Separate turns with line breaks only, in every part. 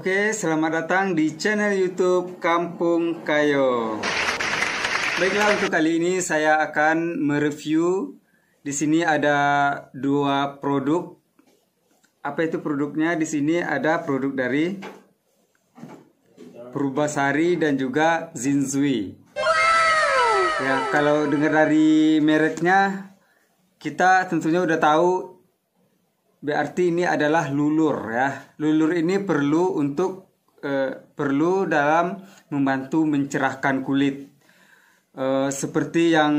Oke, selamat datang di channel YouTube Kampung Kayo. Baiklah untuk kali ini saya akan mereview. Di sini ada dua produk. Apa itu produknya? Di sini ada produk dari Perubasari dan juga Zinzui. Ya, kalau dengar dari mereknya kita tentunya udah tahu berarti ini adalah lulur ya. Lulur ini perlu untuk e, perlu dalam membantu mencerahkan kulit. E, seperti yang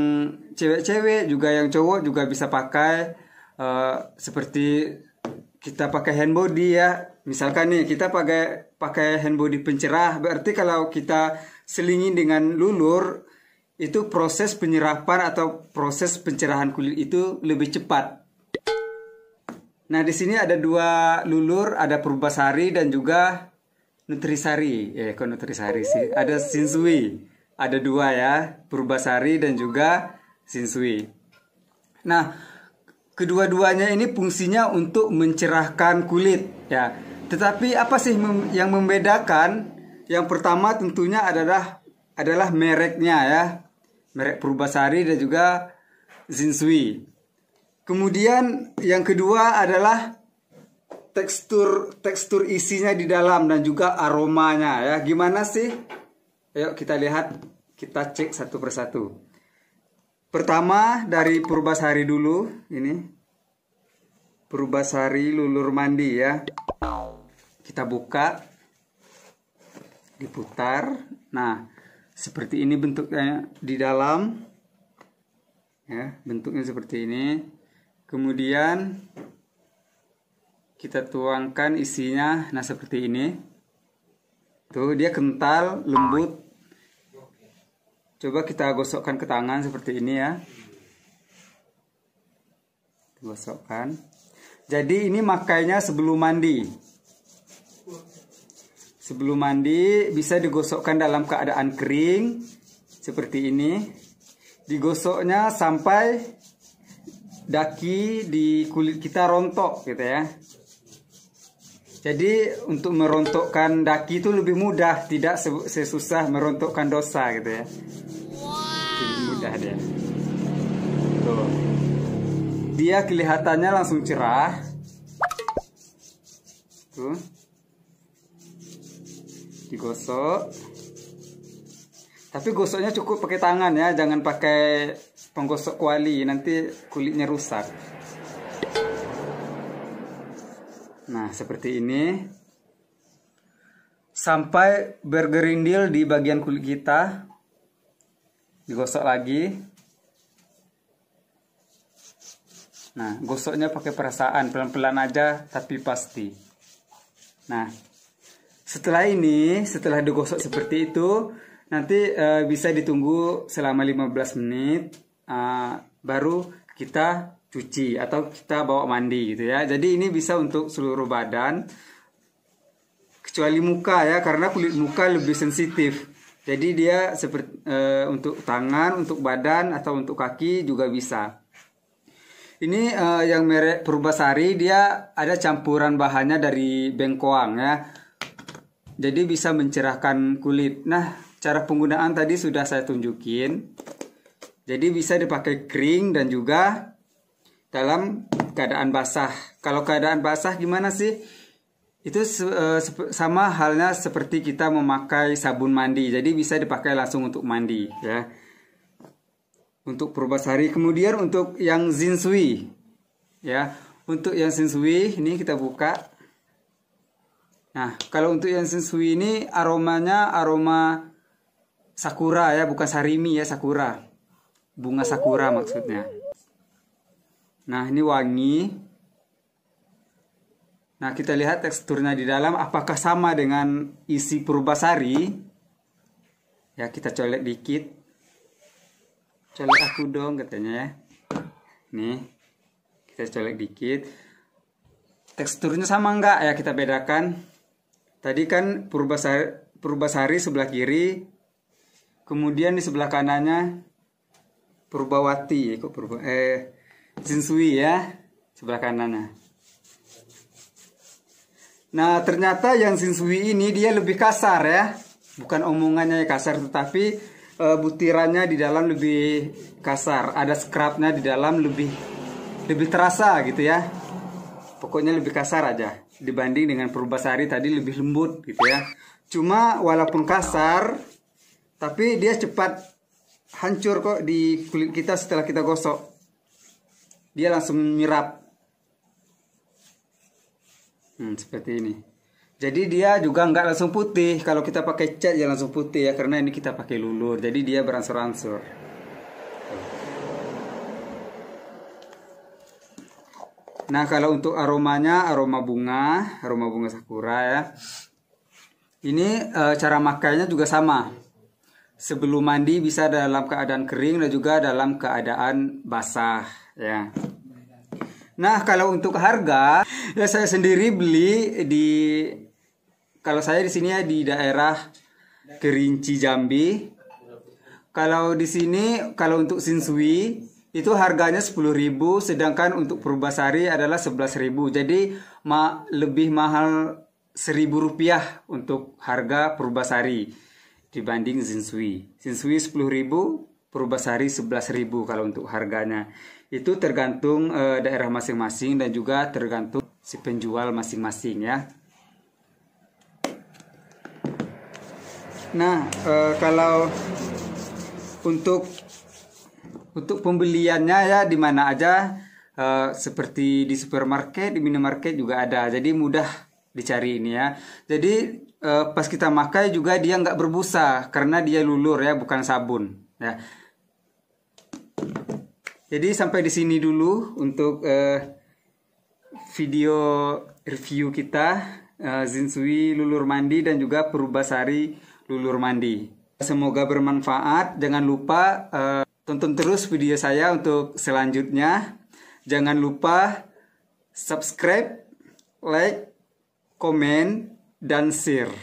cewek-cewek juga yang cowok juga bisa pakai e, seperti kita pakai hand body ya. Misalkan nih kita pakai pakai hand body pencerah berarti kalau kita selingin dengan lulur itu proses penyerapan atau proses pencerahan kulit itu lebih cepat Nah, di sini ada dua lulur, ada Purbasari dan juga Nutrisari. Eh, kok Nutrisari sih? Ada Sinsui. Ada dua ya, Purbasari dan juga Sinsui. Nah, kedua-duanya ini fungsinya untuk mencerahkan kulit ya. Tetapi apa sih yang membedakan? Yang pertama tentunya adalah adalah mereknya ya. Merek Purbasari dan juga Zinsui. Kemudian yang kedua adalah tekstur tekstur isinya di dalam dan juga aromanya ya. Gimana sih? Ayo kita lihat, kita cek satu persatu. Pertama dari Purbasari dulu ini. Purbasari lulur mandi ya. Kita buka diputar. Nah, seperti ini bentuknya di dalam. Ya, bentuknya seperti ini. Kemudian kita tuangkan isinya nah seperti ini. Tuh dia kental, lembut. Coba kita gosokkan ke tangan seperti ini ya. Gosokkan. Jadi ini makainya sebelum mandi. Sebelum mandi bisa digosokkan dalam keadaan kering seperti ini. Digosoknya sampai daki di kulit kita rontok gitu ya. Jadi untuk merontokkan daki itu lebih mudah, tidak sesusah merontokkan dosa gitu ya. Wow. mudah dia. Tuh. Dia kelihatannya langsung cerah. Tuh. Digosok. Tapi gosoknya cukup pakai tangan ya, jangan pakai penggosok kuali, nanti kulitnya rusak. Nah, seperti ini. Sampai bergerindil di bagian kulit kita. Digosok lagi. Nah, gosoknya pakai perasaan, pelan-pelan aja tapi pasti. Nah, setelah ini, setelah digosok seperti itu, Nanti uh, bisa ditunggu selama 15 menit uh, baru kita cuci atau kita bawa mandi gitu ya. Jadi ini bisa untuk seluruh badan kecuali muka ya karena kulit muka lebih sensitif. Jadi dia seperti uh, untuk tangan, untuk badan atau untuk kaki juga bisa. Ini uh, yang merek Purbasari dia ada campuran bahannya dari bengkoang ya. Jadi bisa mencerahkan kulit. Nah, cara penggunaan tadi sudah saya tunjukin. Jadi bisa dipakai kering dan juga dalam keadaan basah. Kalau keadaan basah gimana sih? Itu e, sama halnya seperti kita memakai sabun mandi. Jadi bisa dipakai langsung untuk mandi ya. Untuk perbasari kemudian untuk yang zinsui ya. Untuk yang zinsui ini kita buka. Nah, kalau untuk yang zinsui ini aromanya aroma sakura ya, bukan sarimi ya, sakura. Bunga sakura maksudnya. Nah, ini wangi. Nah, kita lihat teksturnya di dalam apakah sama dengan isi purbasari? Ya, kita colek dikit. Colek aku dong katanya ya. Nih. Kita colek dikit. Teksturnya sama enggak ya kita bedakan. Tadi kan purbasari purbasari sebelah kiri Kemudian di sebelah kanannya Purbawati, eh, kok Purba, eh Jinsui ya, sebelah kanannya. Nah ternyata yang Jinsui ini dia lebih kasar ya, bukan omongannya yang kasar tetapi e, butirannya di dalam lebih kasar, ada scrubnya di dalam lebih lebih terasa gitu ya. Pokoknya lebih kasar aja dibanding dengan Purbasari tadi lebih lembut gitu ya. Cuma walaupun kasar tapi dia cepat hancur kok di kulit kita setelah kita gosok dia langsung menyerap. hmm, seperti ini jadi dia juga nggak langsung putih kalau kita pakai cat ya langsung putih ya karena ini kita pakai lulur jadi dia beransur-ansur Nah kalau untuk aromanya aroma bunga, aroma bunga sakura ya. Ini e, cara makainya juga sama sebelum mandi bisa dalam keadaan kering dan juga dalam keadaan basah ya. Nah, kalau untuk harga ya saya sendiri beli di kalau saya di sini ya di daerah Kerinci Jambi. Kalau di sini kalau untuk Sinsui itu harganya 10.000 sedangkan untuk purbasari adalah 11.000. Jadi ma lebih mahal 1.000 rupiah untuk harga purbasari dibanding Zinsui. Zinsui 10.000, Purbasari 11.000 kalau untuk harganya. Itu tergantung e, daerah masing-masing dan juga tergantung si penjual masing-masing ya. Nah, e, kalau untuk untuk pembeliannya ya di mana aja e, seperti di supermarket, di minimarket juga ada. Jadi mudah dicari ini ya. Jadi uh, pas kita pakai juga dia nggak berbusa karena dia lulur ya bukan sabun ya jadi sampai di sini dulu untuk uh, video review kita uh, Zinsui lulur mandi dan juga perubasari lulur mandi semoga bermanfaat jangan lupa uh, tonton terus video saya untuk selanjutnya jangan lupa subscribe like komen dan sir.